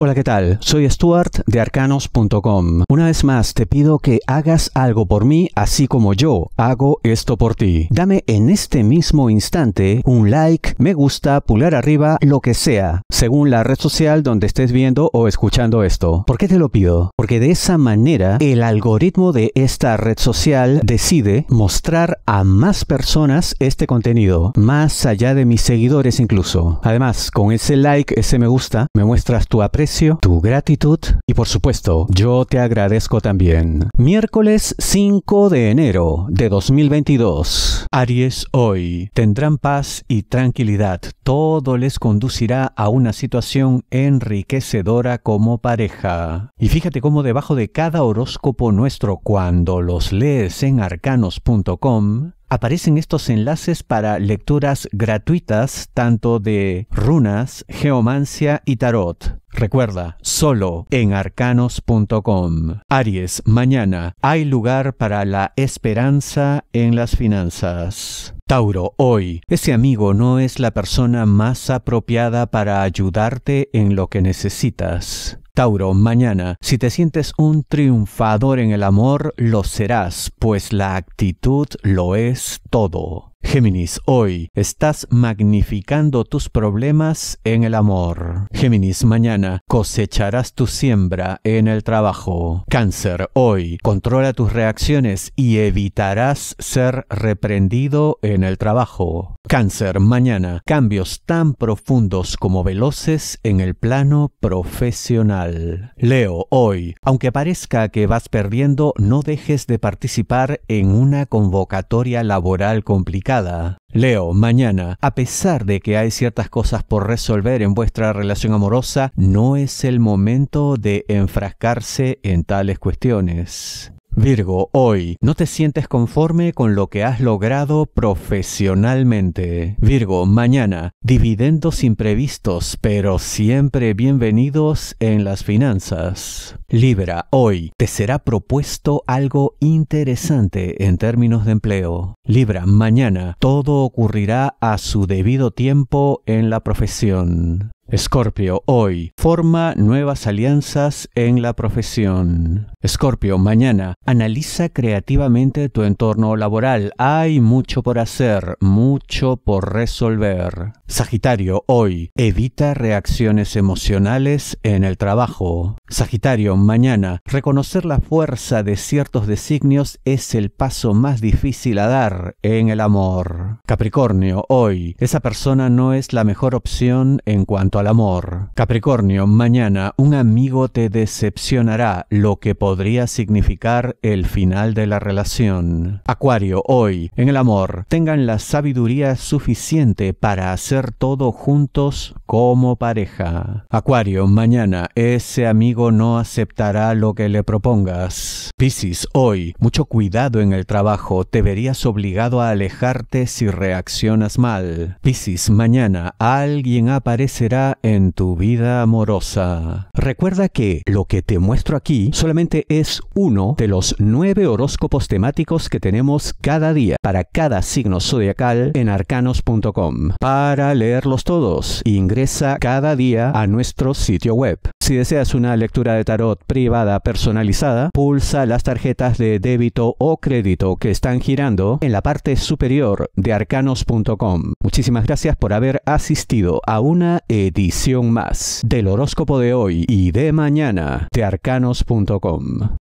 Hola, ¿qué tal? Soy Stuart de arcanos.com. Una vez más te pido que hagas algo por mí así como yo hago esto por ti. Dame en este mismo instante un like, me gusta, pulgar arriba, lo que sea, según la red social donde estés viendo o escuchando esto. ¿Por qué te lo pido? Porque de esa manera el algoritmo de esta red social decide mostrar a más personas este contenido, más allá de mis seguidores incluso. Además, con ese like, ese me gusta, me muestras tu aprecio tu gratitud y por supuesto, yo te agradezco también. Miércoles 5 de enero de 2022. Aries hoy. Tendrán paz y tranquilidad. Todo les conducirá a una situación enriquecedora como pareja. Y fíjate cómo debajo de cada horóscopo nuestro cuando los lees en arcanos.com Aparecen estos enlaces para lecturas gratuitas tanto de runas, geomancia y tarot. Recuerda, solo en arcanos.com. Aries, mañana hay lugar para la esperanza en las finanzas. Tauro, hoy, ese amigo no es la persona más apropiada para ayudarte en lo que necesitas. Tauro, mañana, si te sientes un triunfador en el amor, lo serás, pues la actitud lo es todo. Géminis, hoy estás magnificando tus problemas en el amor. Géminis, mañana cosecharás tu siembra en el trabajo. Cáncer, hoy controla tus reacciones y evitarás ser reprendido en el trabajo. Cáncer, mañana cambios tan profundos como veloces en el plano profesional. Leo, hoy, aunque parezca que vas perdiendo, no dejes de participar en una convocatoria laboral complicada. Leo, mañana, a pesar de que hay ciertas cosas por resolver en vuestra relación amorosa, no es el momento de enfrascarse en tales cuestiones. Virgo, hoy no te sientes conforme con lo que has logrado profesionalmente. Virgo, mañana, dividendos imprevistos, pero siempre bienvenidos en las finanzas. Libra, hoy te será propuesto algo interesante en términos de empleo. Libra, mañana, todo ocurrirá a su debido tiempo en la profesión. Escorpio, hoy, forma nuevas alianzas en la profesión. Escorpio, mañana, analiza creativamente tu entorno laboral. Hay mucho por hacer, mucho por resolver. Sagitario, hoy, evita reacciones emocionales en el trabajo. Sagitario, mañana, reconocer la fuerza de ciertos designios es el paso más difícil a dar en el amor. Capricornio, hoy, esa persona no es la mejor opción en cuanto al amor. Capricornio, mañana un amigo te decepcionará, lo que podría significar el final de la relación. Acuario, hoy, en el amor, tengan la sabiduría suficiente para hacer todo juntos como pareja. Acuario, mañana ese amigo no aceptará lo que le propongas. Piscis, hoy, mucho cuidado en el trabajo, te verías obligado a alejarte si reaccionas mal. Piscis, mañana alguien aparecerá en tu vida amorosa. Recuerda que lo que te muestro aquí solamente es uno de los nueve horóscopos temáticos que tenemos cada día para cada signo zodiacal en arcanos.com. Para leerlos todos, ingresa cada día a nuestro sitio web si deseas una lectura de tarot privada personalizada, pulsa las tarjetas de débito o crédito que están girando en la parte superior de arcanos.com. Muchísimas gracias por haber asistido a una edición más del horóscopo de hoy y de mañana de arcanos.com.